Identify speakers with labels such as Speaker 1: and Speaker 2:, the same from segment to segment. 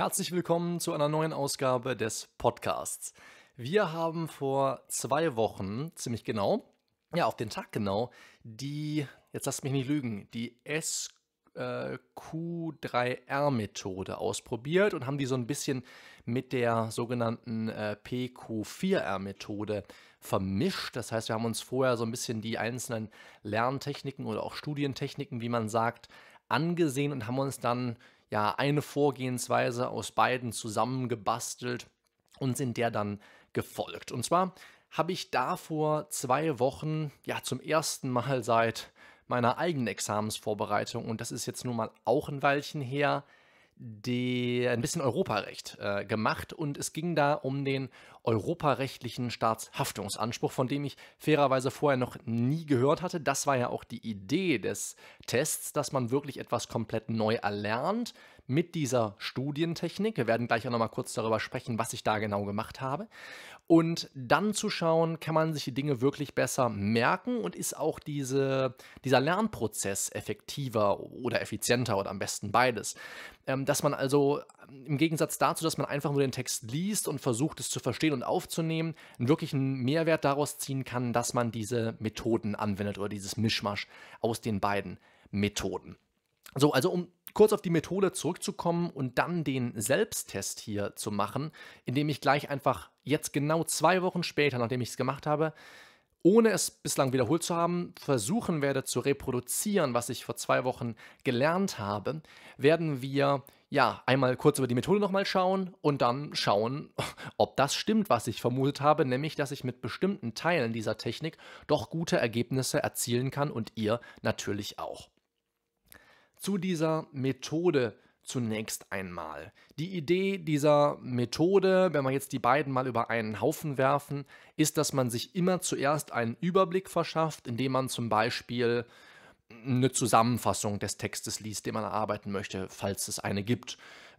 Speaker 1: Herzlich willkommen zu einer neuen Ausgabe des Podcasts. Wir haben vor zwei Wochen, ziemlich genau, ja, auf den Tag genau, die, jetzt lasst mich nicht lügen, die SQ3R-Methode ausprobiert und haben die so ein bisschen mit der sogenannten äh, PQ4R-Methode vermischt. Das heißt, wir haben uns vorher so ein bisschen die einzelnen Lerntechniken oder auch Studientechniken, wie man sagt, angesehen und haben uns dann ja eine Vorgehensweise aus beiden zusammengebastelt und sind der dann gefolgt. Und zwar habe ich da vor zwei Wochen ja zum ersten Mal seit meiner eigenen Examensvorbereitung, und das ist jetzt nun mal auch ein Weilchen her, die, ein bisschen Europarecht äh, gemacht und es ging da um den europarechtlichen Staatshaftungsanspruch, von dem ich fairerweise vorher noch nie gehört hatte. Das war ja auch die Idee des Tests, dass man wirklich etwas komplett neu erlernt, mit dieser Studientechnik. Wir werden gleich auch nochmal kurz darüber sprechen, was ich da genau gemacht habe. Und dann zu schauen, kann man sich die Dinge wirklich besser merken und ist auch diese, dieser Lernprozess effektiver oder effizienter oder am besten beides. Ähm, dass man also im Gegensatz dazu, dass man einfach nur den Text liest und versucht, es zu verstehen und aufzunehmen, einen wirklichen Mehrwert daraus ziehen kann, dass man diese Methoden anwendet oder dieses Mischmasch aus den beiden Methoden. So, also um kurz auf die Methode zurückzukommen und dann den Selbsttest hier zu machen, indem ich gleich einfach jetzt genau zwei Wochen später, nachdem ich es gemacht habe, ohne es bislang wiederholt zu haben, versuchen werde zu reproduzieren, was ich vor zwei Wochen gelernt habe, werden wir ja einmal kurz über die Methode nochmal schauen und dann schauen, ob das stimmt, was ich vermutet habe, nämlich dass ich mit bestimmten Teilen dieser Technik doch gute Ergebnisse erzielen kann und ihr natürlich auch zu dieser Methode zunächst einmal. Die Idee dieser Methode, wenn wir jetzt die beiden mal über einen Haufen werfen, ist, dass man sich immer zuerst einen Überblick verschafft, indem man zum Beispiel eine Zusammenfassung des Textes liest, den man erarbeiten möchte, falls es eine gibt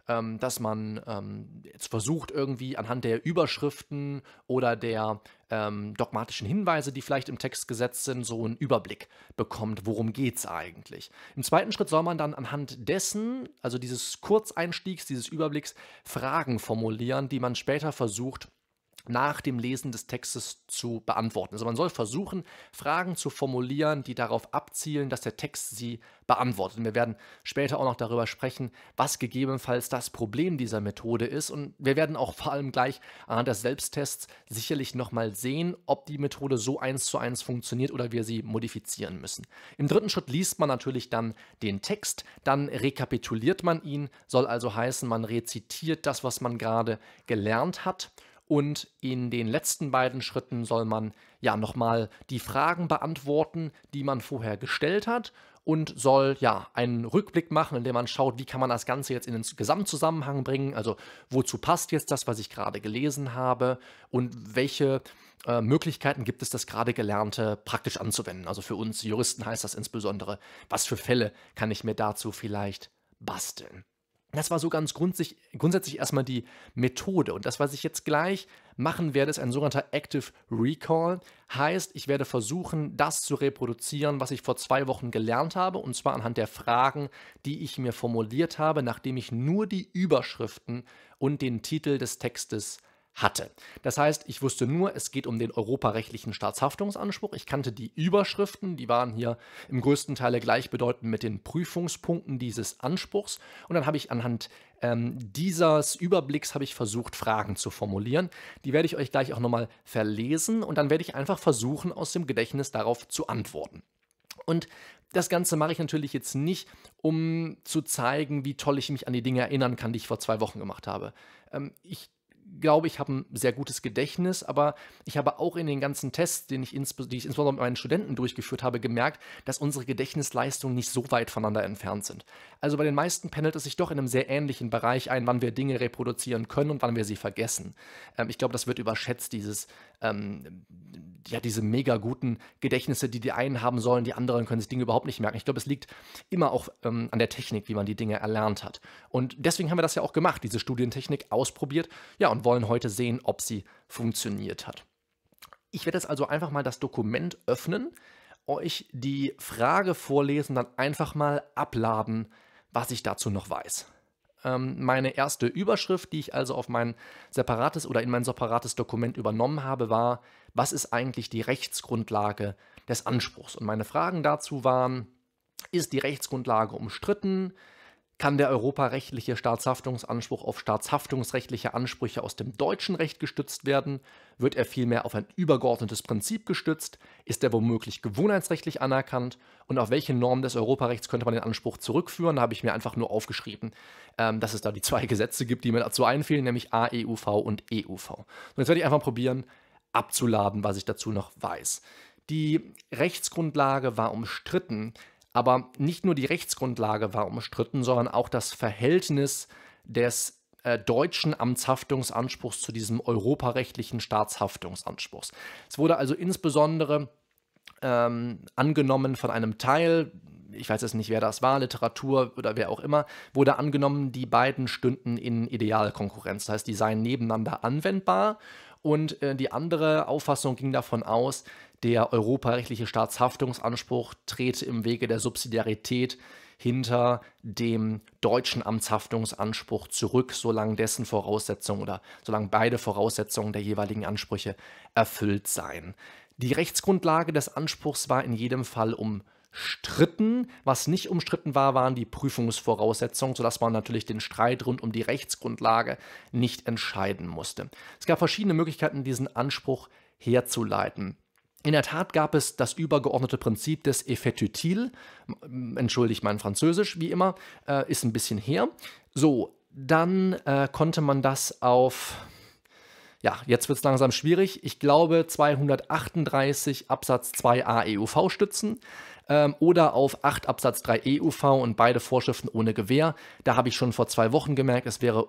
Speaker 1: ähm, dass man ähm, jetzt versucht, irgendwie anhand der Überschriften oder der ähm, dogmatischen Hinweise, die vielleicht im Text gesetzt sind, so einen Überblick bekommt, worum geht es eigentlich. Im zweiten Schritt soll man dann anhand dessen, also dieses Kurzeinstiegs, dieses Überblicks, Fragen formulieren, die man später versucht, nach dem Lesen des Textes zu beantworten. Also man soll versuchen, Fragen zu formulieren, die darauf abzielen, dass der Text sie beantwortet. Und wir werden später auch noch darüber sprechen, was gegebenenfalls das Problem dieser Methode ist. Und wir werden auch vor allem gleich anhand des Selbsttests sicherlich nochmal sehen, ob die Methode so eins zu eins funktioniert oder wir sie modifizieren müssen. Im dritten Schritt liest man natürlich dann den Text, dann rekapituliert man ihn, soll also heißen, man rezitiert das, was man gerade gelernt hat und in den letzten beiden Schritten soll man ja nochmal die Fragen beantworten, die man vorher gestellt hat und soll ja einen Rückblick machen, indem man schaut, wie kann man das Ganze jetzt in den Gesamtzusammenhang bringen. Also wozu passt jetzt das, was ich gerade gelesen habe und welche äh, Möglichkeiten gibt es, das gerade Gelernte praktisch anzuwenden. Also für uns Juristen heißt das insbesondere, was für Fälle kann ich mir dazu vielleicht basteln. Das war so ganz grundsätzlich, erstmal die Methode. Und das, was ich jetzt gleich machen werde, ist ein sogenannter Active Recall. Heißt, ich werde versuchen, das zu reproduzieren, was ich vor zwei Wochen gelernt habe. Und zwar anhand der Fragen, die ich mir formuliert habe, nachdem ich nur die Überschriften und den Titel des Textes hatte. Das heißt, ich wusste nur, es geht um den europarechtlichen Staatshaftungsanspruch. Ich kannte die Überschriften, die waren hier im größten Teil gleichbedeutend mit den Prüfungspunkten dieses Anspruchs. Und dann habe ich anhand ähm, dieses Überblicks habe ich versucht, Fragen zu formulieren. Die werde ich euch gleich auch nochmal verlesen und dann werde ich einfach versuchen, aus dem Gedächtnis darauf zu antworten. Und das Ganze mache ich natürlich jetzt nicht, um zu zeigen, wie toll ich mich an die Dinge erinnern kann, die ich vor zwei Wochen gemacht habe. Ähm, ich glaube, ich habe ein sehr gutes Gedächtnis, aber ich habe auch in den ganzen Tests, den ich die ich insbesondere mit meinen Studenten durchgeführt habe, gemerkt, dass unsere Gedächtnisleistungen nicht so weit voneinander entfernt sind. Also bei den meisten pendelt es sich doch in einem sehr ähnlichen Bereich ein, wann wir Dinge reproduzieren können und wann wir sie vergessen. Ähm, ich glaube, das wird überschätzt, dieses ähm, ja, diese mega guten Gedächtnisse, die die einen haben sollen, die anderen können sich Dinge überhaupt nicht merken. Ich glaube, es liegt immer auch ähm, an der Technik, wie man die Dinge erlernt hat. Und deswegen haben wir das ja auch gemacht, diese Studientechnik ausprobiert, ja, und wollen heute sehen, ob sie funktioniert hat. Ich werde jetzt also einfach mal das Dokument öffnen, euch die Frage vorlesen, dann einfach mal abladen, was ich dazu noch weiß ähm, meine erste Überschrift, die ich also auf mein separates oder in mein separates Dokument übernommen habe, war, was ist eigentlich die Rechtsgrundlage des Anspruchs? Und meine Fragen dazu waren, ist die Rechtsgrundlage umstritten? kann der europarechtliche Staatshaftungsanspruch auf staatshaftungsrechtliche Ansprüche aus dem deutschen Recht gestützt werden? Wird er vielmehr auf ein übergeordnetes Prinzip gestützt? Ist er womöglich gewohnheitsrechtlich anerkannt? Und auf welche Norm des Europarechts könnte man den Anspruch zurückführen? Da habe ich mir einfach nur aufgeschrieben, ähm, dass es da die zwei Gesetze gibt, die mir dazu einfielen, nämlich AEUV und EUV. Und jetzt werde ich einfach probieren, abzuladen, was ich dazu noch weiß. Die Rechtsgrundlage war umstritten. Aber nicht nur die Rechtsgrundlage war umstritten, sondern auch das Verhältnis des äh, deutschen Amtshaftungsanspruchs zu diesem europarechtlichen Staatshaftungsanspruchs. Es wurde also insbesondere ähm, angenommen von einem Teil, ich weiß jetzt nicht, wer das war, Literatur oder wer auch immer, wurde angenommen, die beiden stünden in Idealkonkurrenz. Das heißt, die seien nebeneinander anwendbar. Und äh, die andere Auffassung ging davon aus, der europarechtliche Staatshaftungsanspruch trete im Wege der Subsidiarität hinter dem deutschen Amtshaftungsanspruch zurück, solange dessen Voraussetzungen oder solange beide Voraussetzungen der jeweiligen Ansprüche erfüllt seien. Die Rechtsgrundlage des Anspruchs war in jedem Fall umstritten. Was nicht umstritten war, waren die Prüfungsvoraussetzungen, sodass man natürlich den Streit rund um die Rechtsgrundlage nicht entscheiden musste. Es gab verschiedene Möglichkeiten, diesen Anspruch herzuleiten. In der Tat gab es das übergeordnete Prinzip des Effet Util. entschuldigt mein Französisch wie immer, äh, ist ein bisschen her. So, dann äh, konnte man das auf, ja, jetzt wird es langsam schwierig, ich glaube 238 Absatz 2a EUV stützen ähm, oder auf 8 Absatz 3 EUV und beide Vorschriften ohne Gewehr. Da habe ich schon vor zwei Wochen gemerkt, es wäre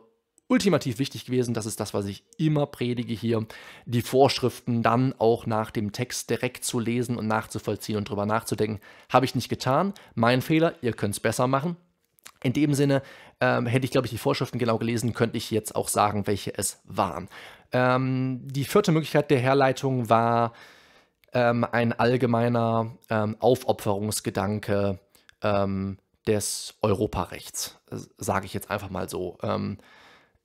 Speaker 1: ultimativ wichtig gewesen, das ist das, was ich immer predige hier, die Vorschriften dann auch nach dem Text direkt zu lesen und nachzuvollziehen und drüber nachzudenken. Habe ich nicht getan, mein Fehler, ihr könnt es besser machen. In dem Sinne, ähm, hätte ich, glaube ich, die Vorschriften genau gelesen, könnte ich jetzt auch sagen, welche es waren. Ähm, die vierte Möglichkeit der Herleitung war ähm, ein allgemeiner ähm, Aufopferungsgedanke ähm, des Europarechts, äh, sage ich jetzt einfach mal so. Ähm,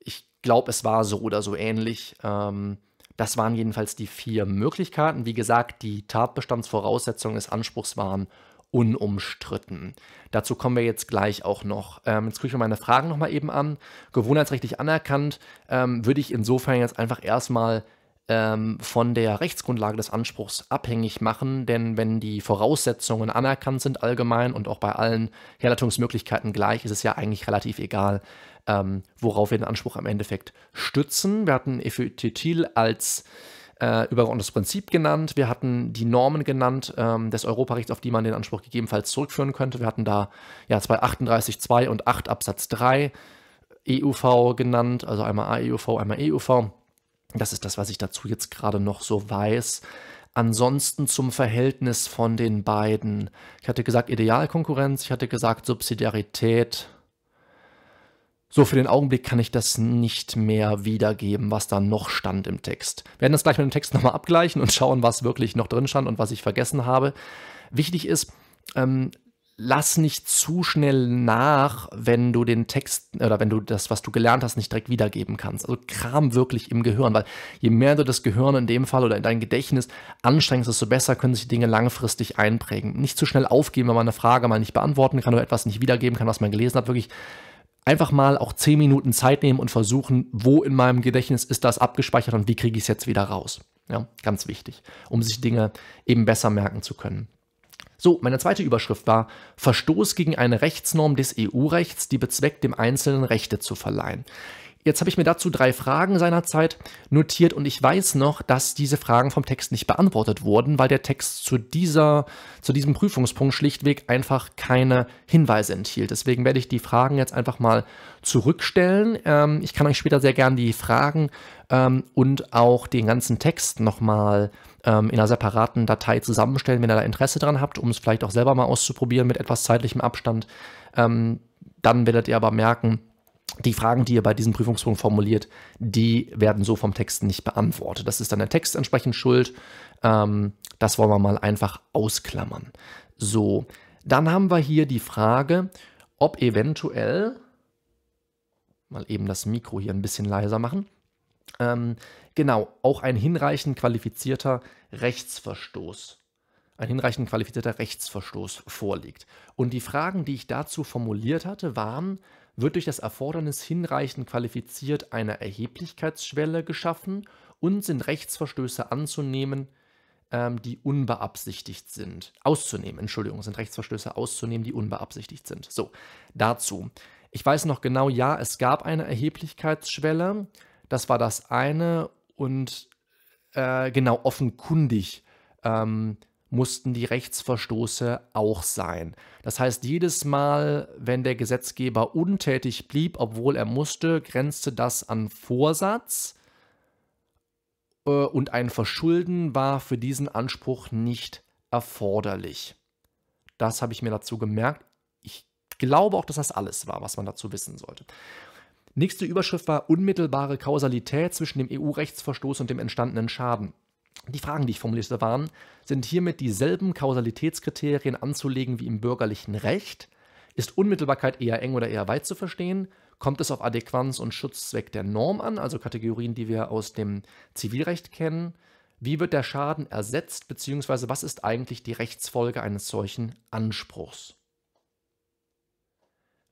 Speaker 1: ich glaube, es war so oder so ähnlich. Ähm, das waren jedenfalls die vier Möglichkeiten. Wie gesagt, die Tatbestandsvoraussetzungen des Anspruchs waren unumstritten. Dazu kommen wir jetzt gleich auch noch. Ähm, jetzt gucke ich mir meine Fragen nochmal eben an. Gewohnheitsrechtlich anerkannt ähm, würde ich insofern jetzt einfach erstmal ähm, von der Rechtsgrundlage des Anspruchs abhängig machen, denn wenn die Voraussetzungen anerkannt sind allgemein und auch bei allen Herleitungsmöglichkeiten gleich, ist es ja eigentlich relativ egal, ähm, worauf wir den Anspruch am Endeffekt stützen. Wir hatten Ephetetil als äh, übergeordnetes Prinzip genannt. Wir hatten die Normen genannt ähm, des Europarechts, auf die man den Anspruch gegebenenfalls zurückführen könnte. Wir hatten da ja 238 2 und 8 Absatz 3 EUV genannt, also einmal AEUV, einmal EUV. Das ist das, was ich dazu jetzt gerade noch so weiß. Ansonsten zum Verhältnis von den beiden. Ich hatte gesagt Idealkonkurrenz, ich hatte gesagt Subsidiarität so, für den Augenblick kann ich das nicht mehr wiedergeben, was da noch stand im Text. Wir werden das gleich mit dem Text nochmal abgleichen und schauen, was wirklich noch drin stand und was ich vergessen habe. Wichtig ist, ähm, lass nicht zu schnell nach, wenn du den Text oder wenn du das, was du gelernt hast, nicht direkt wiedergeben kannst. Also kram wirklich im Gehirn, weil je mehr du das Gehirn in dem Fall oder in dein Gedächtnis anstrengst, desto besser können sich Dinge langfristig einprägen. Nicht zu schnell aufgeben, wenn man eine Frage mal nicht beantworten kann oder etwas nicht wiedergeben kann, was man gelesen hat. Wirklich einfach mal auch 10 Minuten Zeit nehmen und versuchen, wo in meinem Gedächtnis ist das abgespeichert und wie kriege ich es jetzt wieder raus. Ja, ganz wichtig, um sich Dinge eben besser merken zu können. So, meine zweite Überschrift war Verstoß gegen eine Rechtsnorm des EU-Rechts, die bezweckt, dem Einzelnen Rechte zu verleihen. Jetzt habe ich mir dazu drei Fragen seinerzeit notiert und ich weiß noch, dass diese Fragen vom Text nicht beantwortet wurden, weil der Text zu, dieser, zu diesem Prüfungspunkt schlichtweg einfach keine Hinweise enthielt. Deswegen werde ich die Fragen jetzt einfach mal zurückstellen. Ähm, ich kann euch später sehr gerne die Fragen ähm, und auch den ganzen Text nochmal ähm, in einer separaten Datei zusammenstellen, wenn ihr da Interesse dran habt, um es vielleicht auch selber mal auszuprobieren mit etwas zeitlichem Abstand. Ähm, dann werdet ihr aber merken, die Fragen, die ihr bei diesem Prüfungspunkt formuliert, die werden so vom Text nicht beantwortet. Das ist dann der Text entsprechend schuld. Ähm, das wollen wir mal einfach ausklammern. So, dann haben wir hier die Frage, ob eventuell, mal eben das Mikro hier ein bisschen leiser machen, ähm, genau, auch ein hinreichend qualifizierter Rechtsverstoß ein hinreichend qualifizierter Rechtsverstoß vorliegt. Und die Fragen, die ich dazu formuliert hatte, waren, wird durch das Erfordernis hinreichend qualifiziert eine Erheblichkeitsschwelle geschaffen und sind Rechtsverstöße anzunehmen, ähm, die unbeabsichtigt sind. Auszunehmen, Entschuldigung, sind Rechtsverstöße auszunehmen, die unbeabsichtigt sind. So, dazu. Ich weiß noch genau, ja, es gab eine Erheblichkeitsschwelle. Das war das eine und äh, genau offenkundig ähm, mussten die Rechtsverstoße auch sein. Das heißt, jedes Mal, wenn der Gesetzgeber untätig blieb, obwohl er musste, grenzte das an Vorsatz äh, und ein Verschulden war für diesen Anspruch nicht erforderlich. Das habe ich mir dazu gemerkt. Ich glaube auch, dass das alles war, was man dazu wissen sollte. Nächste Überschrift war unmittelbare Kausalität zwischen dem EU-Rechtsverstoß und dem entstandenen Schaden. Die Fragen, die ich formulierte, waren, sind hiermit dieselben Kausalitätskriterien anzulegen wie im bürgerlichen Recht? Ist Unmittelbarkeit eher eng oder eher weit zu verstehen? Kommt es auf Adäquanz und Schutzzweck der Norm an, also Kategorien, die wir aus dem Zivilrecht kennen? Wie wird der Schaden ersetzt, beziehungsweise was ist eigentlich die Rechtsfolge eines solchen Anspruchs?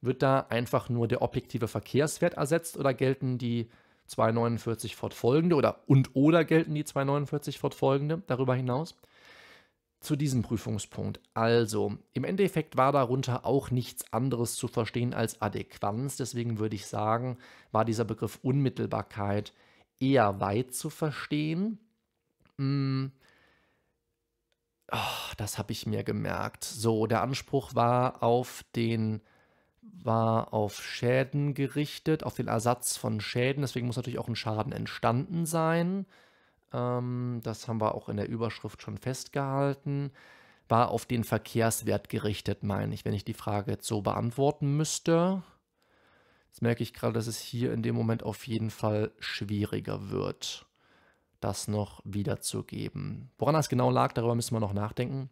Speaker 1: Wird da einfach nur der objektive Verkehrswert ersetzt oder gelten die 249 fortfolgende oder und oder gelten die 249 fortfolgende darüber hinaus. Zu diesem Prüfungspunkt. Also, im Endeffekt war darunter auch nichts anderes zu verstehen als Adäquanz. Deswegen würde ich sagen, war dieser Begriff Unmittelbarkeit eher weit zu verstehen. Hm. Oh, das habe ich mir gemerkt. So, der Anspruch war auf den war auf Schäden gerichtet, auf den Ersatz von Schäden. Deswegen muss natürlich auch ein Schaden entstanden sein. Ähm, das haben wir auch in der Überschrift schon festgehalten. War auf den Verkehrswert gerichtet, meine ich, wenn ich die Frage jetzt so beantworten müsste. Jetzt merke ich gerade, dass es hier in dem Moment auf jeden Fall schwieriger wird, das noch wiederzugeben. Woran das genau lag, darüber müssen wir noch nachdenken.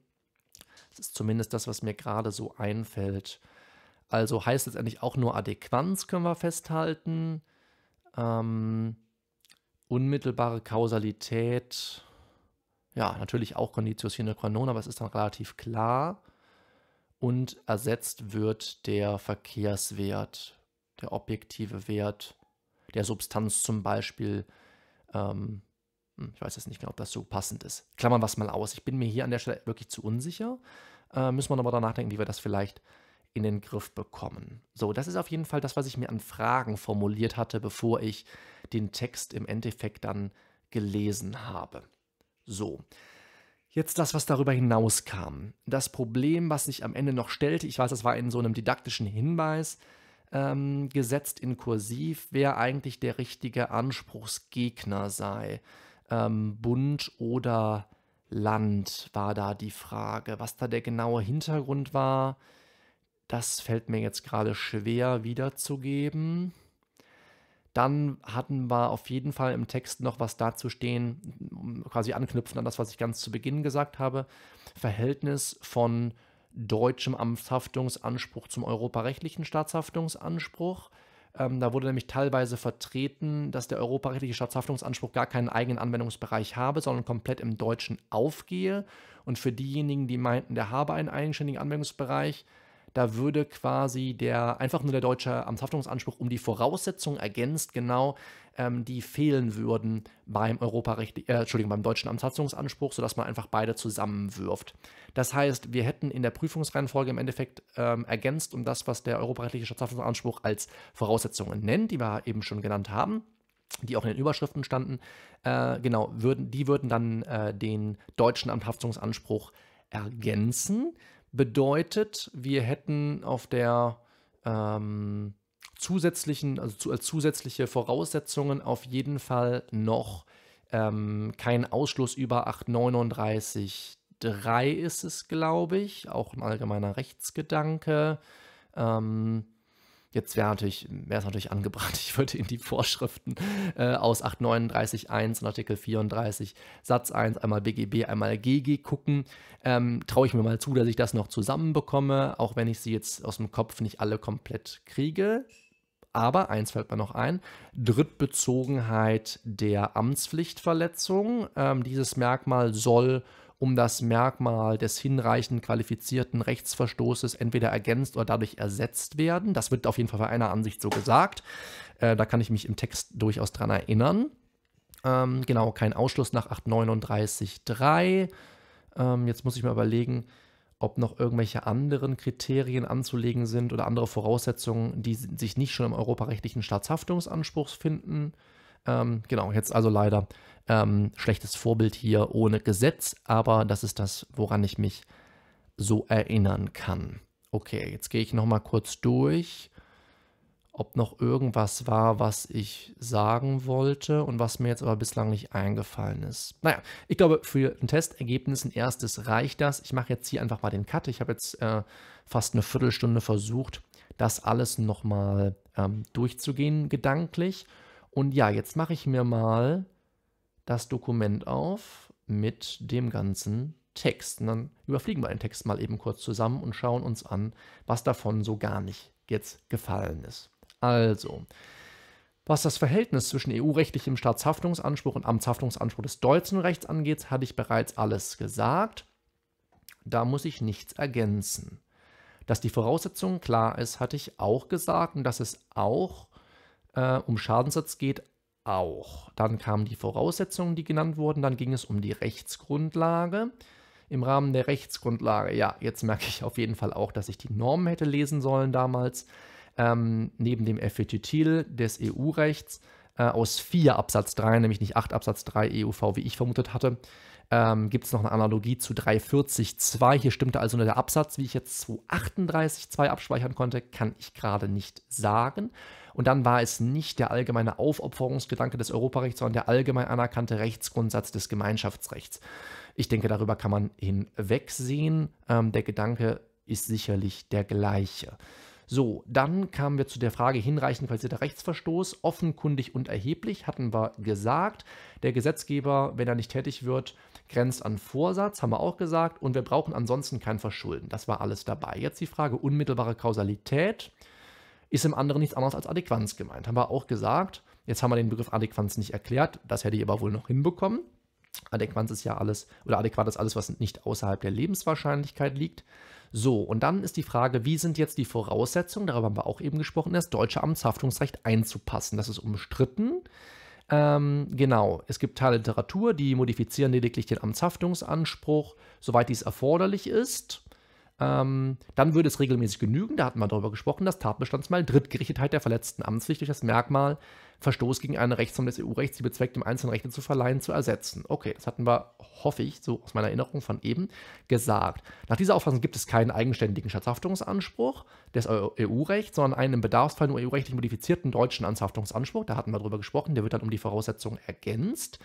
Speaker 1: Das ist zumindest das, was mir gerade so einfällt also heißt letztendlich auch nur Adäquanz, können wir festhalten. Ähm, unmittelbare Kausalität, ja, natürlich auch Conditio sine qua non, aber es ist dann relativ klar. Und ersetzt wird der Verkehrswert, der objektive Wert der Substanz zum Beispiel. Ähm, hm, ich weiß jetzt nicht genau, ob das so passend ist. Klammern wir es mal aus. Ich bin mir hier an der Stelle wirklich zu unsicher. Äh, müssen wir nochmal danach denken, wie wir das vielleicht in den Griff bekommen. So, das ist auf jeden Fall das, was ich mir an Fragen formuliert hatte, bevor ich den Text im Endeffekt dann gelesen habe. So. Jetzt das, was darüber hinaus kam. Das Problem, was sich am Ende noch stellte, ich weiß, das war in so einem didaktischen Hinweis ähm, gesetzt in Kursiv, wer eigentlich der richtige Anspruchsgegner sei. Ähm, Bund oder Land war da die Frage. Was da der genaue Hintergrund war, das fällt mir jetzt gerade schwer wiederzugeben. Dann hatten wir auf jeden Fall im Text noch was dazu stehen, quasi anknüpfend an das, was ich ganz zu Beginn gesagt habe. Verhältnis von deutschem Amtshaftungsanspruch zum europarechtlichen Staatshaftungsanspruch. Ähm, da wurde nämlich teilweise vertreten, dass der europarechtliche Staatshaftungsanspruch gar keinen eigenen Anwendungsbereich habe, sondern komplett im Deutschen aufgehe. Und für diejenigen, die meinten, der habe einen eigenständigen Anwendungsbereich, da würde quasi der einfach nur der deutsche Amtshaftungsanspruch um die Voraussetzungen ergänzt, genau ähm, die fehlen würden beim Europarecht, äh, Entschuldigung, beim deutschen Amtshaftungsanspruch, sodass man einfach beide zusammenwirft. Das heißt, wir hätten in der Prüfungsreihenfolge im Endeffekt ähm, ergänzt um das, was der europarechtliche Staatshaftungsanspruch als Voraussetzungen nennt, die wir eben schon genannt haben die auch in den Überschriften standen, äh, genau, würden, die würden dann äh, den deutschen Amtshaftungsanspruch ergänzen bedeutet, wir hätten auf der ähm, zusätzlichen, also zu, als äh, zusätzliche Voraussetzungen auf jeden Fall noch ähm, keinen Ausschluss über 839 3 ist es, glaube ich, auch ein allgemeiner Rechtsgedanke. Ähm, Jetzt wäre natürlich, wäre es natürlich angebracht, ich würde in die Vorschriften äh, aus 839.1 und Artikel 34 Satz 1 einmal BGB, einmal GG gucken. Ähm, Traue ich mir mal zu, dass ich das noch zusammenbekomme, auch wenn ich sie jetzt aus dem Kopf nicht alle komplett kriege. Aber eins fällt mir noch ein: Drittbezogenheit der Amtspflichtverletzung. Ähm, dieses Merkmal soll äh, um das Merkmal des hinreichend qualifizierten Rechtsverstoßes entweder ergänzt oder dadurch ersetzt werden. Das wird auf jeden Fall bei einer Ansicht so gesagt. Äh, da kann ich mich im Text durchaus dran erinnern. Ähm, genau, kein Ausschluss nach 839.3. Ähm, jetzt muss ich mal überlegen, ob noch irgendwelche anderen Kriterien anzulegen sind oder andere Voraussetzungen, die sich nicht schon im europarechtlichen Staatshaftungsanspruch finden. Ähm, genau, jetzt also leider ähm, schlechtes Vorbild hier ohne Gesetz, aber das ist das, woran ich mich so erinnern kann. Okay, jetzt gehe ich nochmal kurz durch, ob noch irgendwas war, was ich sagen wollte und was mir jetzt aber bislang nicht eingefallen ist. Naja, ich glaube, für ein Testergebnis, ein erstes reicht das. Ich mache jetzt hier einfach mal den Cut. Ich habe jetzt äh, fast eine Viertelstunde versucht, das alles nochmal ähm, durchzugehen gedanklich und ja, jetzt mache ich mir mal das Dokument auf mit dem ganzen Text. Und dann überfliegen wir den Text mal eben kurz zusammen und schauen uns an, was davon so gar nicht jetzt gefallen ist. Also, was das Verhältnis zwischen EU-rechtlichem Staatshaftungsanspruch und Amtshaftungsanspruch des deutschen Rechts angeht, hatte ich bereits alles gesagt. Da muss ich nichts ergänzen. Dass die Voraussetzung klar ist, hatte ich auch gesagt und dass es auch äh, um Schadenssatz geht, auch. Dann kamen die Voraussetzungen, die genannt wurden. Dann ging es um die Rechtsgrundlage. Im Rahmen der Rechtsgrundlage, ja, jetzt merke ich auf jeden Fall auch, dass ich die Normen hätte lesen sollen damals. Ähm, neben dem FETTIL des EU-Rechts äh, aus 4 Absatz 3, nämlich nicht 8 Absatz 3 EUV, wie ich vermutet hatte, ähm, gibt es noch eine Analogie zu 340.2. Hier stimmte also nur der Absatz, wie ich jetzt 238.2 abspeichern konnte, kann ich gerade nicht sagen. Und dann war es nicht der allgemeine Aufopferungsgedanke des Europarechts, sondern der allgemein anerkannte Rechtsgrundsatz des Gemeinschaftsrechts. Ich denke, darüber kann man hinwegsehen. Ähm, der Gedanke ist sicherlich der gleiche. So, dann kamen wir zu der Frage hinreichend qualifizierter Rechtsverstoß, offenkundig und erheblich, hatten wir gesagt. Der Gesetzgeber, wenn er nicht tätig wird, grenzt an Vorsatz, haben wir auch gesagt. Und wir brauchen ansonsten kein Verschulden. Das war alles dabei. Jetzt die Frage unmittelbare Kausalität ist im anderen nichts anderes als Adäquanz gemeint. Haben wir auch gesagt, jetzt haben wir den Begriff Adäquanz nicht erklärt, das hätte ich aber wohl noch hinbekommen. Adäquanz ist ja alles, oder adäquat ist alles, was nicht außerhalb der Lebenswahrscheinlichkeit liegt. So, und dann ist die Frage, wie sind jetzt die Voraussetzungen, darüber haben wir auch eben gesprochen, das deutsche Amtshaftungsrecht einzupassen. Das ist umstritten. Ähm, genau, es gibt Teile Literatur, die modifizieren lediglich den Amtshaftungsanspruch, soweit dies erforderlich ist. Ähm, dann würde es regelmäßig genügen, da hatten wir darüber gesprochen, das Tatbestandsmal Drittgerichtetheit der verletzten Amtspflicht durch das Merkmal Verstoß gegen eine Rechtsform des EU-Rechts, die bezweckt, dem Einzelnen Rechte zu verleihen, zu ersetzen. Okay, das hatten wir, hoffe ich, so aus meiner Erinnerung von eben gesagt. Nach dieser Auffassung gibt es keinen eigenständigen Schatzhaftungsanspruch des EU-Rechts, sondern einen im Bedarfsfall nur EU-rechtlich modifizierten deutschen Anschaftungsanspruch. Da hatten wir darüber gesprochen, der wird dann um die Voraussetzungen ergänzt.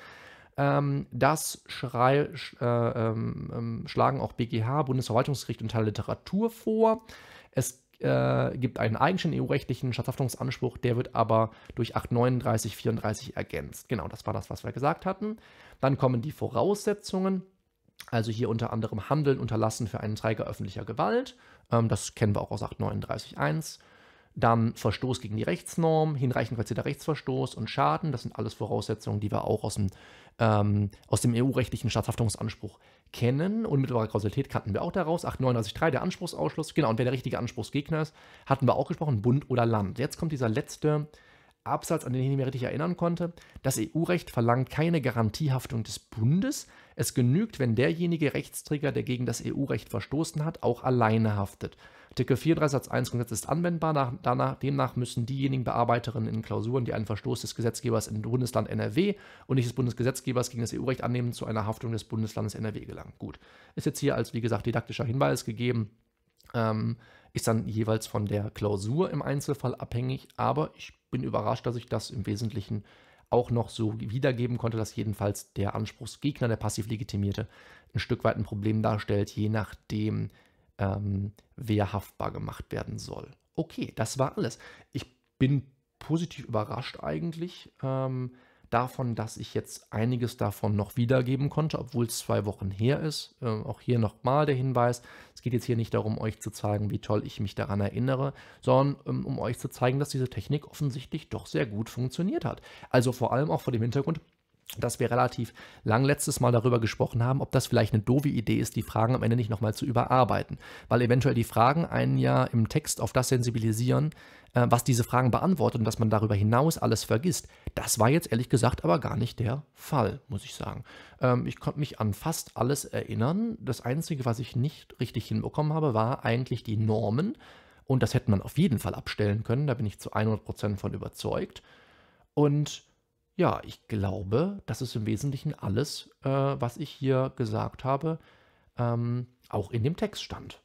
Speaker 1: Ähm, das schrei, sch, äh, ähm, ähm schlagen auch BGH, Bundesverwaltungsgericht und Teil Literatur vor. Es äh, gibt einen eigenen EU-rechtlichen Schatzhaftungsanspruch, der wird aber durch 839, 34 ergänzt. Genau, das war das, was wir gesagt hatten. Dann kommen die Voraussetzungen, also hier unter anderem Handeln unterlassen für einen Träger öffentlicher Gewalt. Ähm, das kennen wir auch aus 839.1. Dann Verstoß gegen die Rechtsnorm, hinreichend qualifizierter Rechtsverstoß und Schaden. Das sind alles Voraussetzungen, die wir auch aus dem, ähm, dem EU-rechtlichen Staatshaftungsanspruch kennen. Unmittelbare Kausalität kannten wir auch daraus. 893.3, der Anspruchsausschluss. Genau, und wer der richtige Anspruchsgegner ist, hatten wir auch gesprochen, Bund oder Land. Jetzt kommt dieser letzte Absatz, an den ich mich richtig erinnern konnte. Das EU-Recht verlangt keine Garantiehaftung des Bundes. Es genügt, wenn derjenige Rechtsträger, der gegen das EU-Recht verstoßen hat, auch alleine haftet. Artikel 34 Satz 1 Grundgesetz ist anwendbar. Nach, danach, demnach müssen diejenigen Bearbeiterinnen in Klausuren, die einen Verstoß des Gesetzgebers im Bundesland NRW und nicht des Bundesgesetzgebers gegen das EU-Recht annehmen, zu einer Haftung des Bundeslandes NRW gelangen. Gut, ist jetzt hier als, wie gesagt, didaktischer Hinweis gegeben. Ähm, ist dann jeweils von der Klausur im Einzelfall abhängig, aber ich bin überrascht, dass ich das im Wesentlichen auch noch so wiedergeben konnte, dass jedenfalls der Anspruchsgegner, der passiv Legitimierte, ein Stück weit ein Problem darstellt, je nachdem, ähm, wehrhaftbar gemacht werden soll. Okay, das war alles. Ich bin positiv überrascht eigentlich ähm, davon, dass ich jetzt einiges davon noch wiedergeben konnte, obwohl es zwei Wochen her ist. Ähm, auch hier nochmal der Hinweis, es geht jetzt hier nicht darum, euch zu zeigen, wie toll ich mich daran erinnere, sondern ähm, um euch zu zeigen, dass diese Technik offensichtlich doch sehr gut funktioniert hat. Also vor allem auch vor dem Hintergrund, dass wir relativ lang letztes Mal darüber gesprochen haben, ob das vielleicht eine doofe Idee ist, die Fragen am Ende nicht nochmal zu überarbeiten, weil eventuell die Fragen einen ja im Text auf das sensibilisieren, äh, was diese Fragen beantwortet und dass man darüber hinaus alles vergisst. Das war jetzt ehrlich gesagt aber gar nicht der Fall, muss ich sagen. Ähm, ich konnte mich an fast alles erinnern. Das Einzige, was ich nicht richtig hinbekommen habe, war eigentlich die Normen und das hätte man auf jeden Fall abstellen können, da bin ich zu 100% von überzeugt. Und ja, ich glaube, das ist im Wesentlichen alles, äh, was ich hier gesagt habe, ähm, auch in dem Text stand.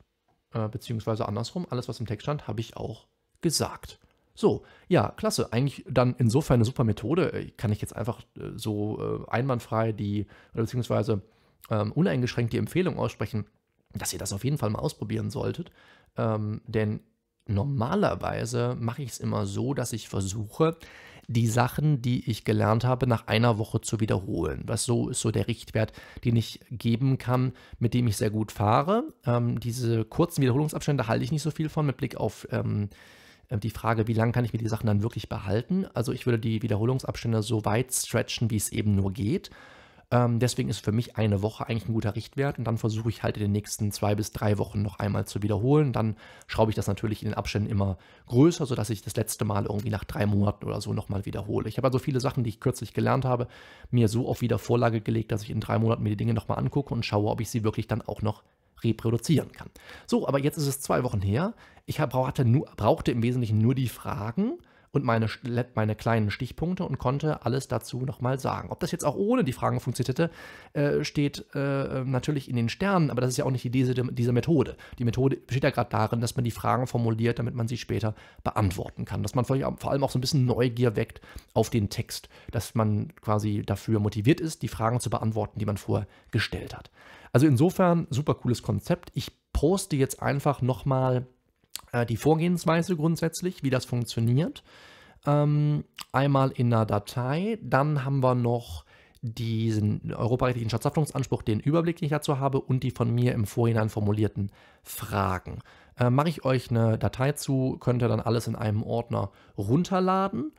Speaker 1: Äh, beziehungsweise andersrum, alles, was im Text stand, habe ich auch gesagt. So, ja, klasse. Eigentlich dann insofern eine super Methode. Äh, kann ich jetzt einfach äh, so äh, einwandfrei die, beziehungsweise ähm, uneingeschränkt die Empfehlung aussprechen, dass ihr das auf jeden Fall mal ausprobieren solltet. Ähm, denn normalerweise mache ich es immer so, dass ich versuche, die Sachen, die ich gelernt habe, nach einer Woche zu wiederholen. Was so ist so der Richtwert, den ich geben kann, mit dem ich sehr gut fahre. Ähm, diese kurzen Wiederholungsabstände halte ich nicht so viel von mit Blick auf ähm, äh, die Frage, wie lange kann ich mir die Sachen dann wirklich behalten. Also ich würde die Wiederholungsabstände so weit stretchen, wie es eben nur geht. Ähm, deswegen ist für mich eine Woche eigentlich ein guter Richtwert und dann versuche ich halt in den nächsten zwei bis drei Wochen noch einmal zu wiederholen. Dann schraube ich das natürlich in den Abständen immer größer, sodass ich das letzte Mal irgendwie nach drei Monaten oder so nochmal wiederhole. Ich habe also viele Sachen, die ich kürzlich gelernt habe, mir so oft wieder Vorlage gelegt, dass ich in drei Monaten mir die Dinge nochmal angucke und schaue, ob ich sie wirklich dann auch noch reproduzieren kann. So, aber jetzt ist es zwei Wochen her. Ich hab, hatte, brauchte im Wesentlichen nur die Fragen und meine, meine kleinen Stichpunkte und konnte alles dazu nochmal sagen. Ob das jetzt auch ohne die Fragen funktioniert hätte, äh, steht äh, natürlich in den Sternen, aber das ist ja auch nicht die Idee dieser Methode. Die Methode besteht ja gerade darin, dass man die Fragen formuliert, damit man sie später beantworten kann. Dass man vor allem auch so ein bisschen Neugier weckt auf den Text, dass man quasi dafür motiviert ist, die Fragen zu beantworten, die man vorher gestellt hat. Also insofern super cooles Konzept. Ich poste jetzt einfach nochmal äh, die Vorgehensweise grundsätzlich, wie das funktioniert. Ähm, einmal in einer Datei, dann haben wir noch diesen europarechtlichen Schatzhaftungsanspruch, den Überblick, den ich dazu habe, und die von mir im Vorhinein formulierten Fragen. Äh, Mache ich euch eine Datei zu, könnt ihr dann alles in einem Ordner runterladen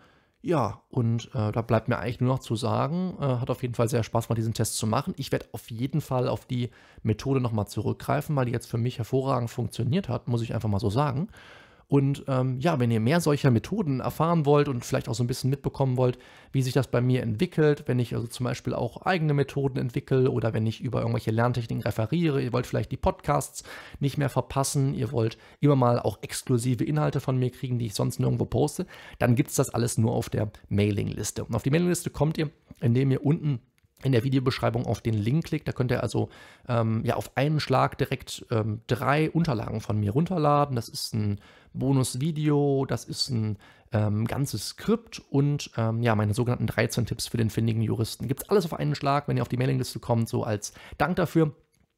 Speaker 1: ja, und äh, da bleibt mir eigentlich nur noch zu sagen, äh, hat auf jeden Fall sehr Spaß mal diesen Test zu machen. Ich werde auf jeden Fall auf die Methode nochmal zurückgreifen, weil die jetzt für mich hervorragend funktioniert hat, muss ich einfach mal so sagen. Und ähm, ja, wenn ihr mehr solcher Methoden erfahren wollt und vielleicht auch so ein bisschen mitbekommen wollt, wie sich das bei mir entwickelt, wenn ich also zum Beispiel auch eigene Methoden entwickle oder wenn ich über irgendwelche Lerntechniken referiere, ihr wollt vielleicht die Podcasts nicht mehr verpassen, ihr wollt immer mal auch exklusive Inhalte von mir kriegen, die ich sonst nirgendwo poste, dann gibt es das alles nur auf der Mailingliste. Und auf die Mailingliste kommt ihr, indem ihr unten in der Videobeschreibung auf den Link klickt. Da könnt ihr also ähm, ja, auf einen Schlag direkt ähm, drei Unterlagen von mir runterladen. Das ist ein Bonusvideo, das ist ein ähm, ganzes Skript und ähm, ja, meine sogenannten 13 Tipps für den findigen Juristen. Gibt es alles auf einen Schlag, wenn ihr auf die Mailingliste kommt, so als Dank dafür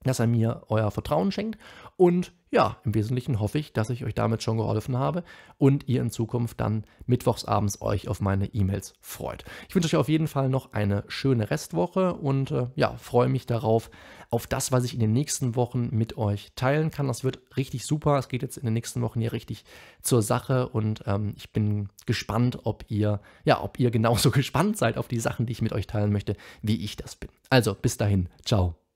Speaker 1: dass er mir euer Vertrauen schenkt. Und ja, im Wesentlichen hoffe ich, dass ich euch damit schon geholfen habe und ihr in Zukunft dann mittwochsabends euch auf meine E-Mails freut. Ich wünsche euch auf jeden Fall noch eine schöne Restwoche und äh, ja, freue mich darauf, auf das, was ich in den nächsten Wochen mit euch teilen kann. Das wird richtig super. Es geht jetzt in den nächsten Wochen hier richtig zur Sache und ähm, ich bin gespannt, ob ihr, ja, ob ihr genauso gespannt seid auf die Sachen, die ich mit euch teilen möchte, wie ich das bin. Also bis dahin, ciao.